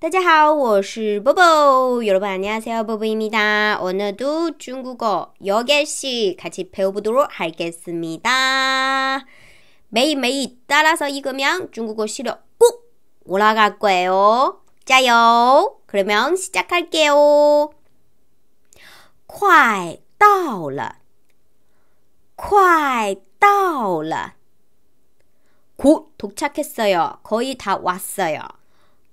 大家好,我是 b o 보보. 여러분 안녕하세요. 보보입니다. 오늘도 중국어 여개시 같이 배워보도록 하겠습니다. 매일매일 따라서 익으면 중국어 실력 꼭 올라갈 거예요. 짜요. 그러면 시작할게요. 快到了.快到了.곧 도착했어요. 거의 다 왔어요.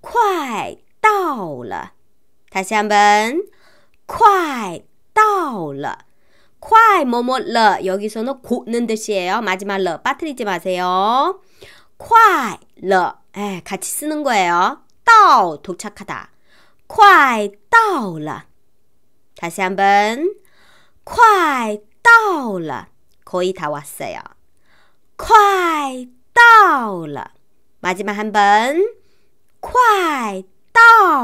快到了。다시한 快到了。 快뭐뭐 러 여기서는 곧는 뜻이에요. 마지막 러 빠뜨리지 마세요. 快 러. 에, 같이 쓰는 거예요. 到 도착하다. 快到了. 다시 한번. 快到了. 거의 다 왔어요. 快到了. 마지막 한 번.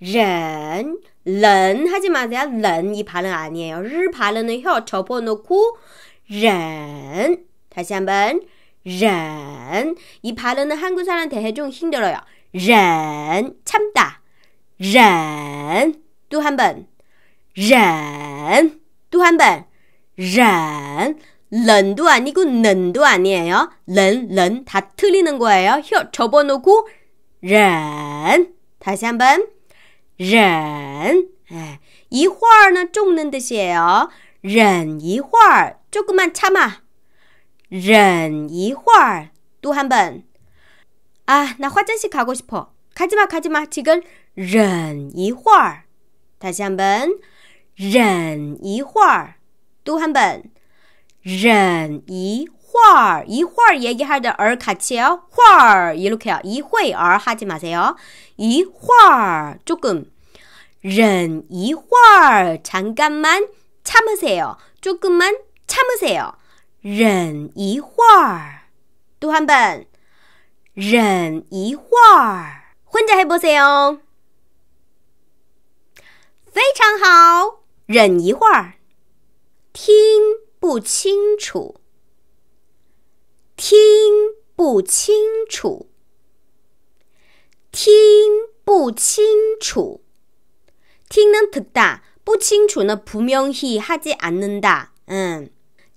렌, 런 하지 마세요. 런이 발음 아니에요. 르 발음은 혀 접어놓고 렌 다시 한번 렌이 발음은 한국 사람대테 해좀 힘들어요. 렌 참다. 렌또 한 번. 렌또 한 번. 렌 런도 아니고 는도 아니에요. 런, 런다 틀리는 거예요. 혀 접어놓고 렌 다시 한번 忍, 예, 이 화는 쫓는 뜻이에요. 忍 이화, 조금만 참아. 忍 이화, 또한 번. 아, 나 화장실 가고 싶어. 가지마, 가지마. 지금 忍 이화. 다시 한 번. 忍 이화, 또한 번. 忍 이화. 활, 이활 얘기하던 얼 같이요. 활 이렇게요. 이회얼 하지 마세요. 이활 조금 忍一会儿 잠깐만 참으세요. 조금만 참으세요. 忍一会儿또한 번. 忍一会儿 혼자 해보세요. 非常好忍一会儿听不清楚 听不清楚，听不清楚.听은 듣다, 不 清楚는 분명히 하지 않는다. 음.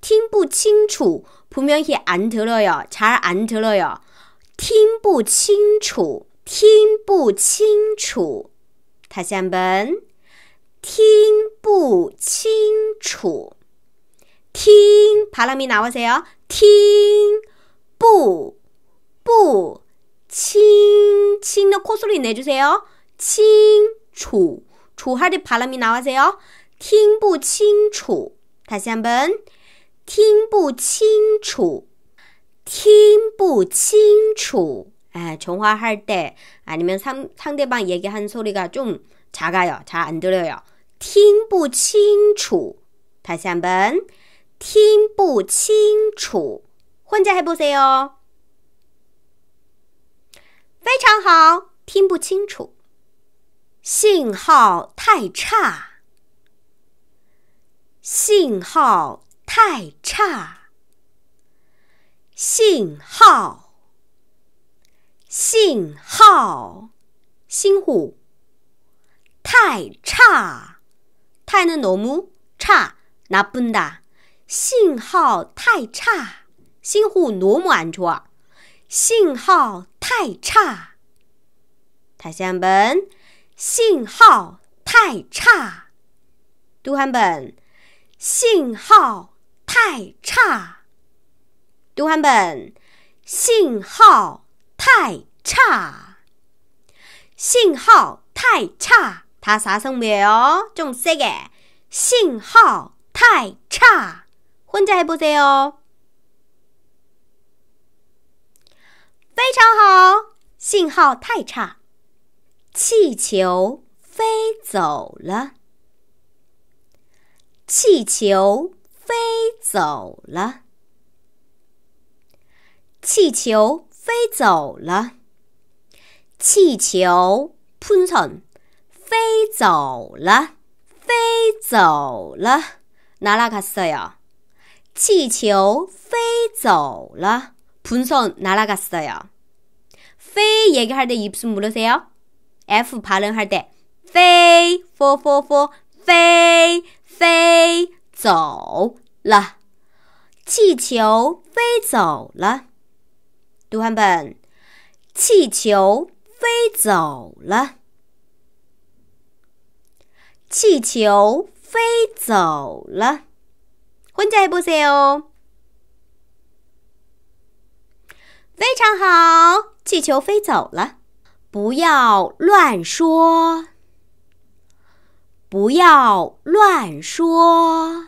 听不清楚, 분명히 안 들어요. 잘 안 들어요. 听不清楚,听不清楚. 다시 한번. 听不清楚.팅 바람이 나오세요. 팅, 뿌, 뿌, 칭, 칭의 콧소리 내주세요. 칭, 초, 초하를 바람이 나와세요. 팅부 칭초. 다시 한번. 팅부 칭초. 팅부 칭초. 아, 정화할 때 아니면 상, 상대방 얘기한 소리가 좀 작아요. 잘 안 들려요. 팅부 칭초. 다시 한번. 听不清楚，换一下还不行哦。非常好，听不清楚，信号太差，信号太差，信号，信号，辛苦，太差，太는너무差，나쁜 다。 信号太差，新户那么安全啊！信号太差，读汉本。信号太差，读汉本。信号太差，读汉本。信号太差，信号太差，他啥生没有？中色个信号太差。正在播着哦，非常好。信号太差，气球飞走了，气球飞走了，气球飞走了，气球喷喷飞走了，飞走了，哪拉卡色呀？气球飞走了。분선날아갔어 요。 飞얘기할때입술물으세 요。 f 발음할 때， 飞 f f f 飞飞走了。气球飞走了。读完本，气球飞走了。气球飞走了。不在不在哦，非常好，气球飞走了，不要乱说，不要乱说，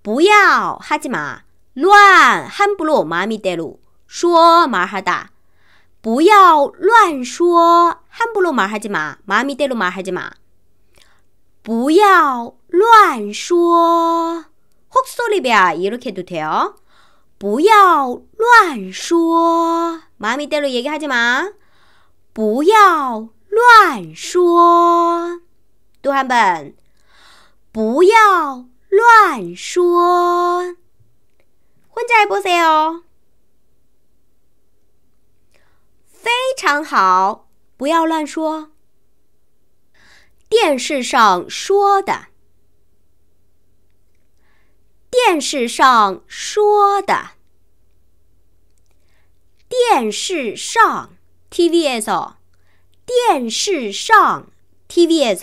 不要哈基玛乱，憨不洛妈咪德路说马哈达，不要乱说憨不洛马哈基玛妈咪德路马哈基玛，不要。乱说！국수리별이렇게도돼요不要乱说。妈咪带了一个汉字吗？不要乱说。读汉本。不要乱说。混在不塞哦。非常好。不要乱说。电视上说的。电视上说的电视上 t v 에电视上 t v 에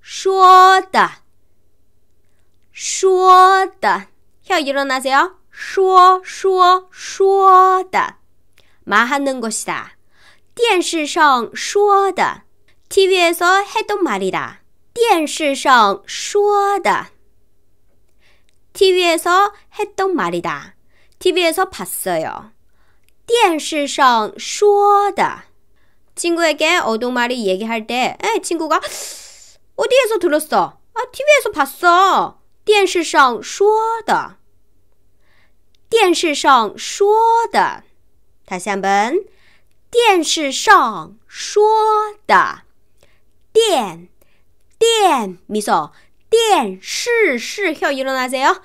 说的说的혀 일어나세요. 说说说的 말하는 것이다. 电视上说的 TV에서 했 말이다. 电视上说的 TV에서 했던 말이다. TV에서 봤어요. 电视上说的. 친구에게 어동말이 얘기할 때, 에, 친구가 어디에서 들었어? 아, TV에서 봤어. 电视上说的.电视上说的. 다시 한번. 电视上说的.电,电, 미소. 电视, 시, 혀 일어나세요.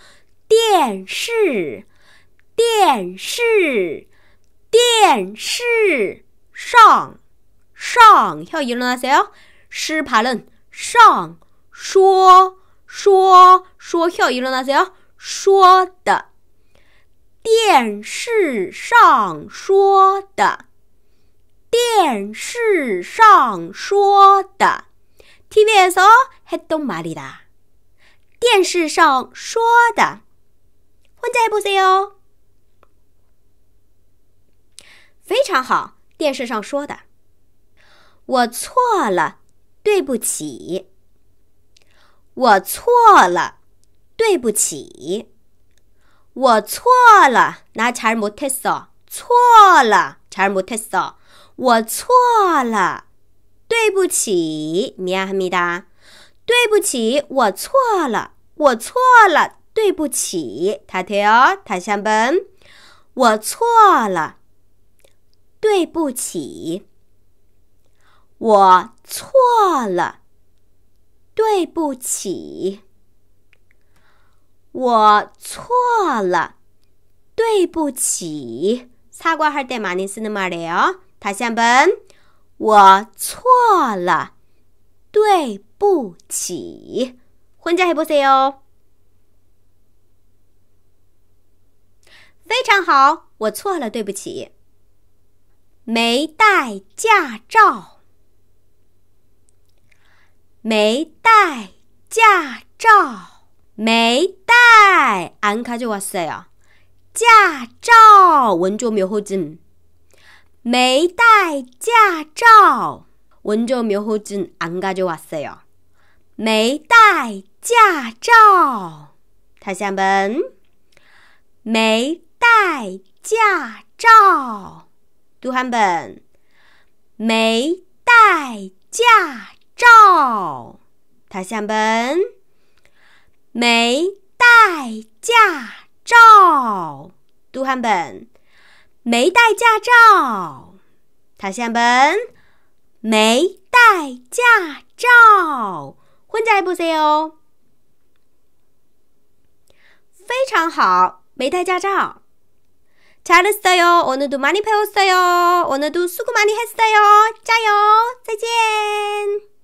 电视,电视,电视,上,上,혀 일어나세요. 시 발음, 上,说,说,说,혀 일어나세요. 说的,电视上说的,电视上说的, TV에서 했던 말이다. 电视上说的，混在不塞哦，非常好。电视上说的，我错了，对不起。我错了，对不起。我错了，拿钱儿没特错了，钱儿没特我错了，对不起，咪呀哈咪哒。对不起，我错了，我错了，对不起。他跳，他向本，我错了，对不起，我错了，对不起，我错了，对不起。擦刮号带马尼斯的马里奥，他向本，我错了，对。不起，婚假还不塞哦？非常好，我错了，对不起。没带驾照，没带驾照，没带，안가져왔어 요。 驾照文种명호 증， 没带驾照文种명호 증， 안가져왔어 요。 没带驾照，他像本。没带驾照，读汉本。没带驾照，他像本。没带驾照，读汉本。没带驾照，他像本。没带驾照。 혼자 해보세요. 非常好. 메달 자장. 잘했어요. 오늘도 많이 배웠어요. 오늘도 수고 많이 했어요. 짜요. 再见.